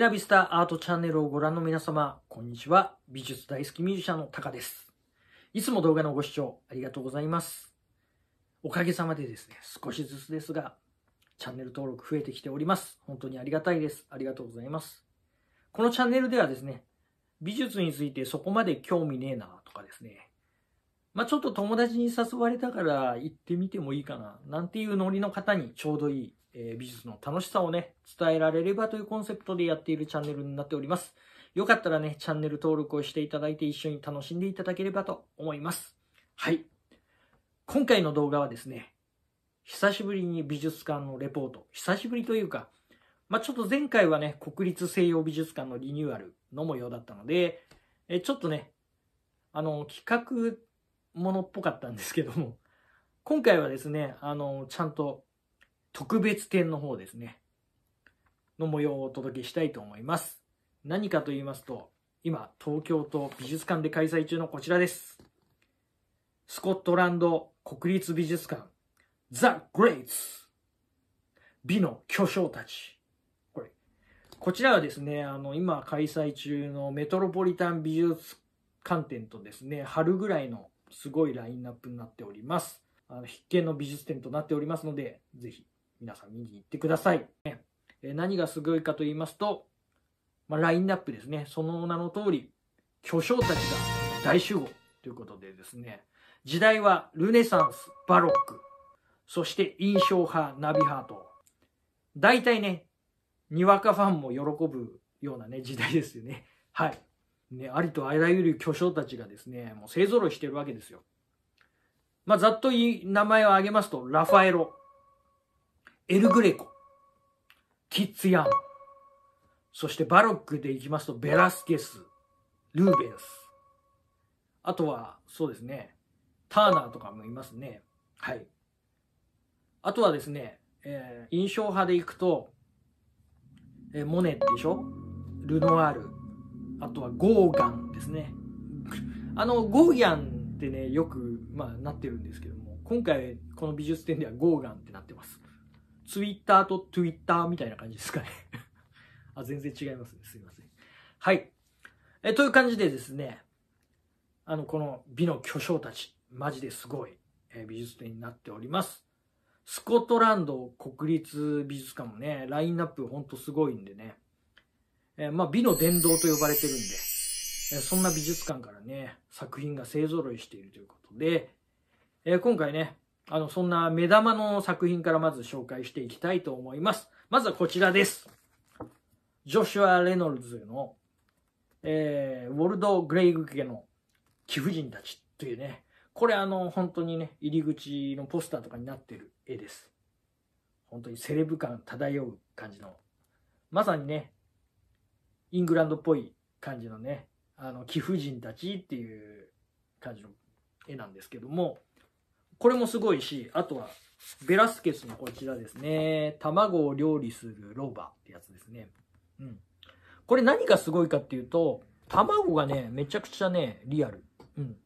ベビスタアートチャンネルをご覧の皆様、こんにちは。美術大好きミュージシャンのタカです。いつも動画のご視聴ありがとうございます。おかげさまでですね、少しずつですが、チャンネル登録増えてきております。本当にありがたいです。ありがとうございます。このチャンネルではですね、美術についてそこまで興味ねえなとかですね、まあ、ちょっと友達に誘われたから行ってみてもいいかな、なんていうノリの方にちょうどいいえー、美術の楽しさをね、伝えられればというコンセプトでやっているチャンネルになっております。よかったらね、チャンネル登録をしていただいて一緒に楽しんでいただければと思います。はい。今回の動画はですね、久しぶりに美術館のレポート、久しぶりというか、まあ、ちょっと前回はね、国立西洋美術館のリニューアルの模様だったので、えちょっとね、あの、企画ものっぽかったんですけども、今回はですね、あの、ちゃんと特別展の方ですね。の模様をお届けしたいと思います。何かと言いますと、今、東京都美術館で開催中のこちらです。スコットランド国立美術館、ザ・グレイツ美の巨匠たち。これ。こちらはですね、あの、今開催中のメトロポリタン美術館展とですね、春ぐらいのすごいラインナップになっております。あの必見の美術展となっておりますので、ぜひ皆さん見に行ってください。何がすごいかと言いますと、まあ、ラインナップですね。その名の通り、巨匠たちが大集合ということでですね、時代はルネサンス、バロック、そして印象派、ナビ派と、大体ね、にわかファンも喜ぶようなね、時代ですよね。はい。ね、ありとあらゆる巨匠たちがですね、もう勢揃いしてるわけですよ。まあ、ざっといい名前を挙げますと、ラファエロ、エル・グレコ、キッツ・ヤン、そしてバロックでいきますと、ベラスケス、ルーベンス、あとは、そうですね、ターナーとかもいますね。はい。あとはですね、えー、印象派でいくと、えー、モネでしょルノワール。あとはゴーガンですね。あの、ゴーギャンってね、よく、まあ、なってるんですけども、今回、この美術展ではゴーガンってなってます。ツイッターとツイッターみたいな感じですかね あ、全然違いますね。すいません。はい。え、という感じでですね、あの、この美の巨匠たち、マジですごい、え美術展になっております。スコットランド国立美術館もね、ラインナップほんとすごいんでね、えまあ、美の殿堂と呼ばれてるんで、えそんな美術館からね、作品が勢ぞろいしているということで、え今回ね、あの、そんな目玉の作品からまず紹介していきたいと思います。まずはこちらです。ジョシュア・レノルズの、えー、ウォルド・グレイグ家の貴婦人たちというね、これあの、本当にね、入り口のポスターとかになってる絵です。本当にセレブ感漂う感じの、まさにね、イングランドっぽい感じのね、あの、貴婦人たちっていう感じの絵なんですけども、これもすごいし、あとは、ベラスケスのこちらですね。卵を料理するロバってやつですね。うん。これ何がすごいかっていうと、卵がね、めちゃくちゃね、リアル。うん。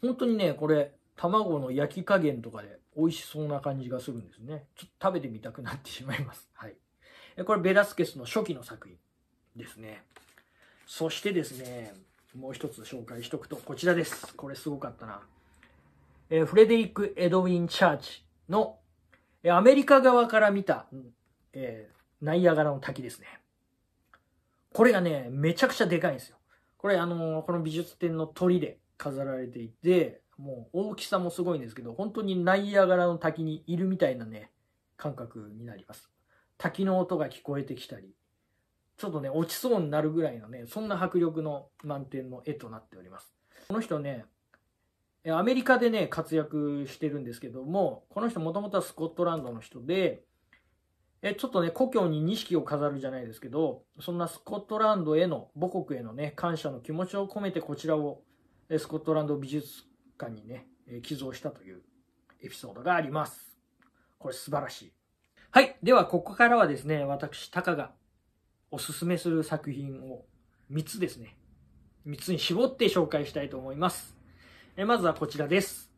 本当にね、これ、卵の焼き加減とかで美味しそうな感じがするんですね。ちょっと食べてみたくなってしまいます。はい。これ、ベラスケスの初期の作品ですね。そしてですね、もう一つ紹介しとくと、こちらです。これすごかったな。えフレデリック・エドウィン・チャーチの、えアメリカ側から見た、えナイアガラの滝ですね。これがね、めちゃくちゃでかいんですよ。これあのこの美術展の鳥で飾られていて、もう大きさもすごいんですけど、本当にナイアガラの滝にいるみたいなね、感覚になります。滝の音が聞こえてきたり、ちょっとね、落ちそうになるぐらいのね、そんな迫力の満点の絵となっております。この人ね、アメリカでね、活躍してるんですけども、この人もともとはスコットランドの人で、えちょっとね、故郷に錦を飾るじゃないですけど、そんなスコットランドへの、母国へのね、感謝の気持ちを込めてこちらを、スコットランド美術館にね、寄贈したというエピソードがあります。これ素晴らしい。はい。では、ここからはですね、私、タカがおすすめする作品を3つですね、3つに絞って紹介したいと思います。えまずはこちらです。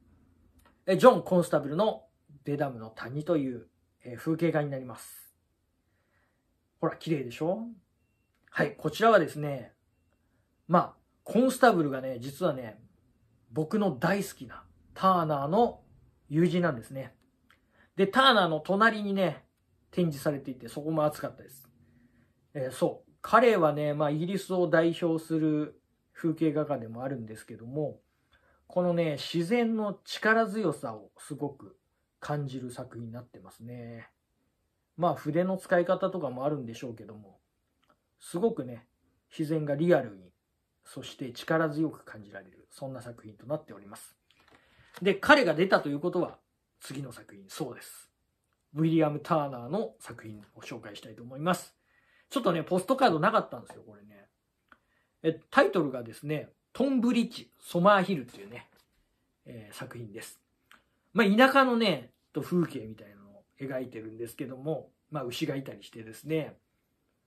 えジョン・コンスタブルのデダムの谷という、え風景画になります。ほら、綺麗でしょはい、こちらはですね、まあ、コンスタブルがね、実はね、僕の大好きなターナーの友人なんですね。で、ターナーの隣にね、展示されていて、そこも熱かったです。えー、そう。彼はね、まあ、イギリスを代表する風景画家でもあるんですけども、このね、自然の力強さをすごく感じる作品になってますね。まあ筆の使い方とかもあるんでしょうけども、すごくね、自然がリアルに、そして力強く感じられる、そんな作品となっております。で、彼が出たということは、次の作品、そうです。ウィリアム・ターナーの作品を紹介したいと思います。ちょっとね、ポストカードなかったんですよ、これね。え、タイトルがですね、トンブリッジ、ソマーヒルっていうね、えー、作品です。まあ、田舎のね、と風景みたいなのを描いてるんですけども、まあ、牛がいたりしてですね、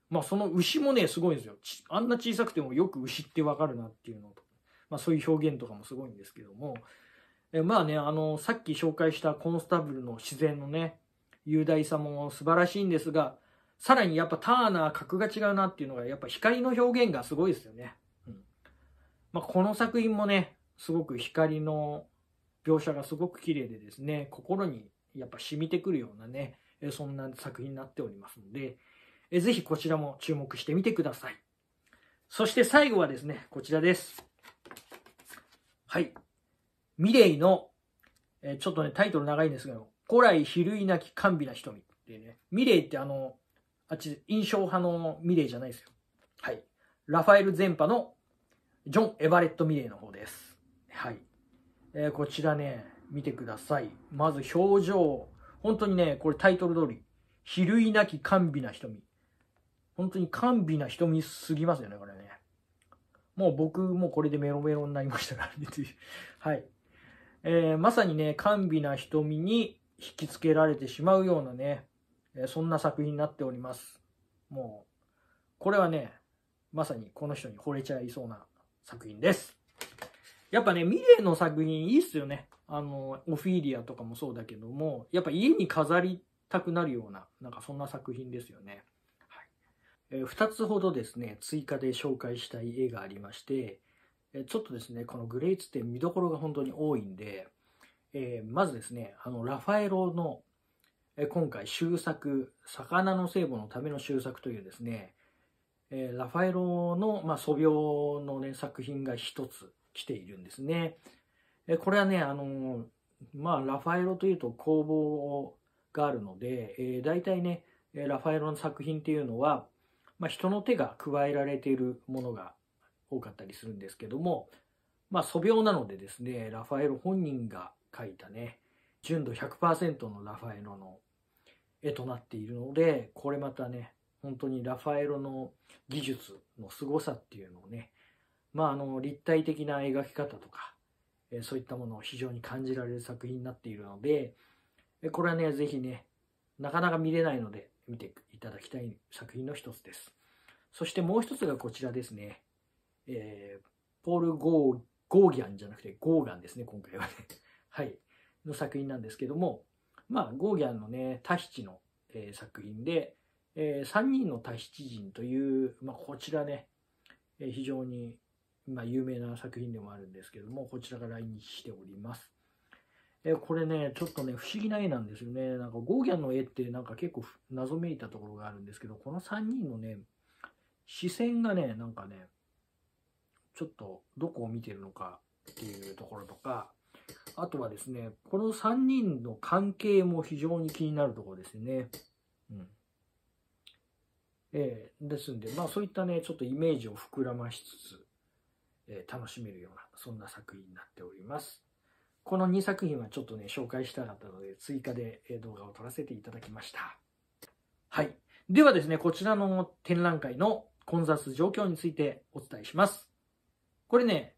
まあ、その牛もね、すごいんですよ。あんな小さくてもよく牛ってわかるなっていうのと、まあ、そういう表現とかもすごいんですけども、えまあね、あの、さっき紹介したコンスタブルの自然のね、雄大さも素晴らしいんですが、さらにやっぱターナー格が違うなっていうのが、やっぱ光の表現がすごいですよね。まあ、この作品もね、すごく光の描写がすごく綺麗でですね、心にやっぱ染みてくるようなね、そんな作品になっておりますので、ぜひこちらも注目してみてください。そして最後はですね、こちらです。はい。ミレイの、えちょっとね、タイトル長いんですけど、古来比類なき甘美な瞳っていうね、ミレイってあの、あっち、印象派のミレイじゃないですよ。はい。ラファエル・全派のジョン・エヴァレット・ミレイの方です。はい。えー、こちらね、見てください。まず表情。本当にね、これタイトル通り。比類なき甘美な瞳。本当に甘美な瞳すぎますよね、これね。もう僕もこれでメロメロになりましたからね。はい。えー、まさにね、甘美な瞳に引きつけられてしまうようなね、えー、そんな作品になっております。もう、これはね、まさにこの人に惚れちゃいそうな作品です。やっぱね、ミレーの作品いいっすよね。あの、オフィリアとかもそうだけども、やっぱ家に飾りたくなるような、なんかそんな作品ですよね。はいえー、2つほどですね、追加で紹介したい絵がありまして、えちょっとですね、このグレイツって見どころが本当に多いんで、えー、まずですね、あの、ラファエロの、え今回、終作、魚の聖母のための終作というですね、えー、ラファエロの、まあ、素描のね、作品が一つ来ているんですね。えー、これはね、あのまあ、ラファエロというと工房があるので、えー、大体ね、ラファエロの作品っていうのは、まあ、人の手が加えられているものが多かったりするんですけども、まあ、素描なのでですね、ラファエロ本人が描いたね、純度100%のラファエロの絵となっているので、これまたね、本当にラファエロの技術の凄さっていうのをね、まあ、あの立体的な描き方とか、えそういったものを非常に感じられる作品になっているので、えこれはね、是非ね、なかなか見れないので見ていただきたい作品の一つです。そしてもう一つがこちらですね。えー、ポール・ゴー、ゴーギャンじゃなくてゴーガンですね、今回はね。はい。の作品なんですけども、まあ、ゴーギャンのね、タヒチの、えー、作品で、え3人の太七人という、まあ、こちらね、え非常に、ま有名な作品でもあるんですけども、こちらが来日しております。えこれね、ちょっとね、不思議な絵なんですよね。なんかゴーギャンの絵ってなんか結構謎めいたところがあるんですけど、この3人のね、視線がね、なんかね、ちょっとどこを見てるのかっていうところとか、あとはですね、この3人の関係も非常に気になるところですね。うんえー、ですんで、まあ、そういったねちょっとイメージを膨らましつつ、えー、楽しめるようなそんな作品になっておりますこの2作品はちょっとね紹介したかったので追加で動画を撮らせていただきましたはいではですねこちらの展覧会の混雑状況についてお伝えしますこれね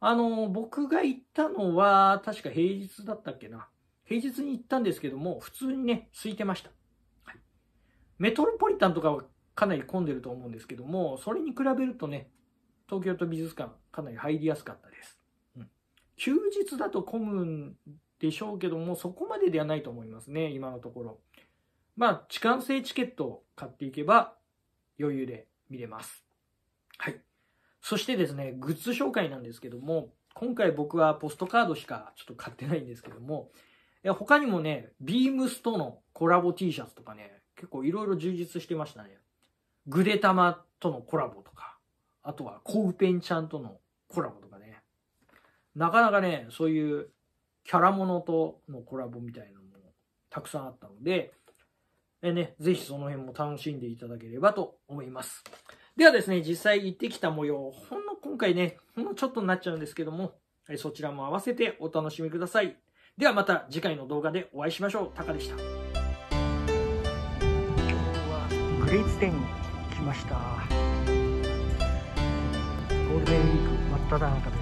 あの僕が行ったのは確か平日だったっけな平日に行ったんですけども普通にね空いてましたメトロポリタンとかはかなり混んでると思うんですけども、それに比べるとね、東京都美術館、かなり入りやすかったです。うん、休日だと混むんでしょうけども、そこまでではないと思いますね、今のところ。まあ、痴漢性チケットを買っていけば、余裕で見れます。はい。そしてですね、グッズ紹介なんですけども、今回僕はポストカードしかちょっと買ってないんですけども、他にもね、ビームスとのコラボ T シャツとかね、結構いろいろ充実してましたね。グレタマとのコラボとか、あとはコウペンちゃんとのコラボとかね。なかなかね、そういうキャラものとのコラボみたいなのもたくさんあったので、えね、ぜひその辺も楽しんでいただければと思います。ではですね、実際行ってきた模様、ほんの今回ね、ほんのちょっとになっちゃうんですけども、そちらも合わせてお楽しみください。ではまた次回の動画でお会いしましょう。タカでした。グレーツ店にましたゴールデンウィーク真っ只中です